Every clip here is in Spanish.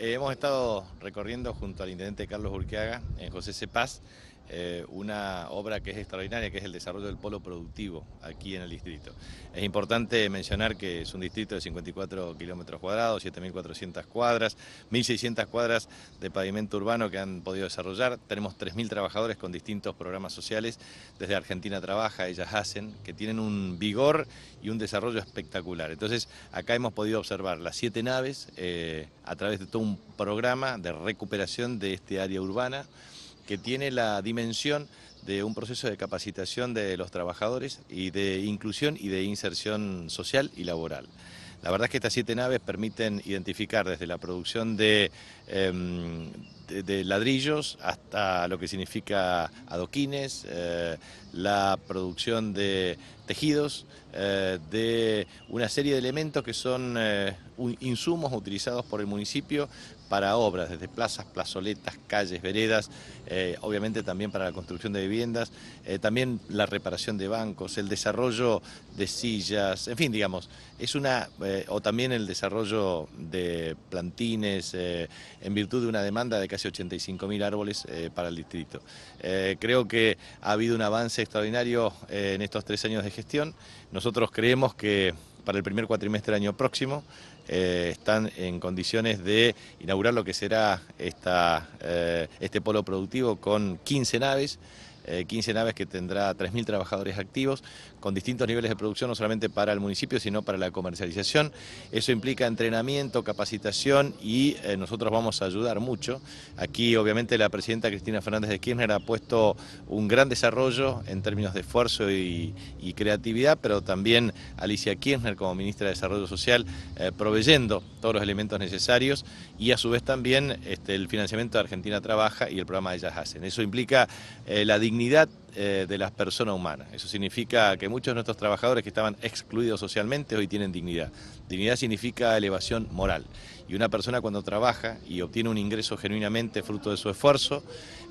Eh, hemos estado recorriendo junto al intendente Carlos Urquiaga en eh, José Cepaz eh, una obra que es extraordinaria, que es el desarrollo del polo productivo aquí en el distrito. Es importante mencionar que es un distrito de 54 kilómetros cuadrados, 7.400 cuadras, 1.600 cuadras de pavimento urbano que han podido desarrollar. Tenemos 3.000 trabajadores con distintos programas sociales. Desde Argentina Trabaja, ellas hacen, que tienen un vigor y un desarrollo espectacular. Entonces, acá hemos podido observar las siete naves eh, a través de todo un programa de recuperación de este área urbana que tiene la dimensión de un proceso de capacitación de los trabajadores y de inclusión y de inserción social y laboral. La verdad es que estas siete naves permiten identificar desde la producción de, em, ladrillos hasta lo que significa adoquines, eh, la producción de tejidos, eh, de una serie de elementos que son eh, insumos utilizados por el municipio para obras, desde plazas, plazoletas, calles, veredas, eh, obviamente también para la construcción de viviendas, también la reparación de bancos, el desarrollo de sillas, en fin, digamos, es una, o también el desarrollo de plantines en virtud de una demanda de casi 85.000 árboles para el distrito. creo que ha habido un avance extraordinario en estos tres años de gestión gestión. Nosotros creemos que para el primer cuatrimestre del año próximo eh, están en condiciones de inaugurar lo que será esta, eh, este polo productivo con 15 naves. 15 eh, naves que tendrá 3.000 trabajadores activos con distintos niveles de producción, no solamente para el municipio, sino para la comercialización. Eso implica entrenamiento, capacitación y eh, nosotros vamos a ayudar mucho. Aquí obviamente la presidenta Cristina Fernández de Kirchner ha puesto un gran desarrollo en términos de esfuerzo y, creatividad, pero también Alicia Kirchner como ministra de Desarrollo Social eh, proveyendo todos los elementos necesarios y a su vez también este, el financiamiento de Argentina Trabaja y el programa Ellas Hacen. Eso implica la dignidad unidad. Eh, de las personas humanas. Eso significa que muchos de nuestros trabajadores que estaban excluidos socialmente hoy tienen dignidad. Dignidad significa elevación moral. Y una persona cuando trabaja y obtiene un ingreso genuinamente fruto de su esfuerzo,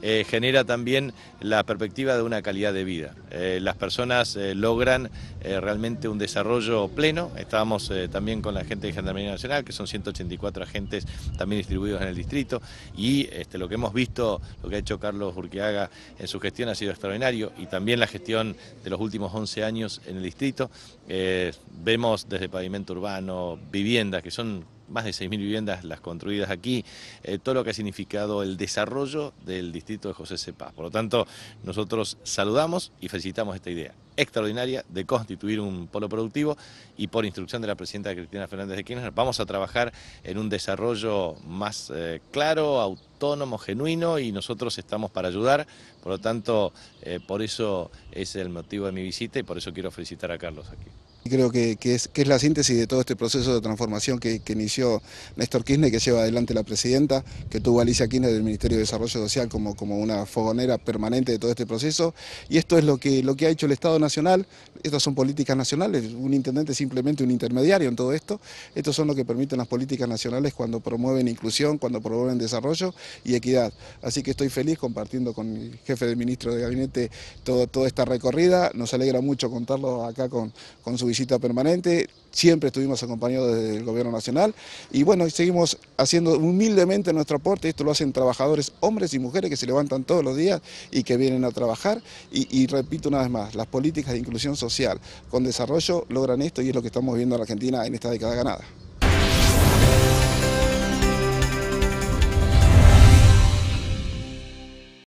eh, genera también la perspectiva de una calidad de vida. Eh, las personas logran realmente un desarrollo pleno. Estábamos también con la gente de Gendarmería Nacional, que son 184 agentes también distribuidos en el distrito. Y este, lo que hemos visto, lo que ha hecho Carlos Urquiaga en su gestión ha sido extraordinario y también la gestión de los últimos 11 años en el distrito. Eh, vemos desde pavimento urbano, viviendas, que son más de 6.000 viviendas las construidas aquí, eh, todo lo que ha significado el desarrollo del distrito de José Cepaz. Por lo tanto, nosotros saludamos y felicitamos esta idea extraordinaria de constituir un polo productivo y por instrucción de la presidenta Cristina Fernández de Kirchner vamos a trabajar en un desarrollo más eh, claro, autónomo, genuino y nosotros estamos para ayudar, por lo tanto, eh, por eso es el motivo de mi visita y por eso quiero felicitar a Carlos aquí. Creo que, es, la síntesis de todo este proceso de transformación que, inició Néstor Kirchner, que lleva adelante la presidenta, que tuvo Alicia Kirchner del Ministerio de Desarrollo Social como, una fogonera permanente de todo este proceso. Y esto es lo que ha hecho el Estado Nacional, estas son políticas nacionales, un intendente es simplemente un intermediario en todo esto. Estos son lo que permiten las políticas nacionales cuando promueven inclusión, cuando promueven desarrollo y equidad. Así que estoy feliz compartiendo con el jefe del ministro de Gabinete toda esta recorrida. Nos alegra mucho contarlo acá con su visita permanente siempre estuvimos acompañados desde el gobierno nacional y bueno, seguimos haciendo humildemente nuestro aporte, esto lo hacen trabajadores, hombres y mujeres que se levantan todos los días y que vienen a trabajar y, repito una vez más, las políticas de inclusión social con desarrollo logran esto y es lo que estamos viendo en la Argentina en esta década ganada.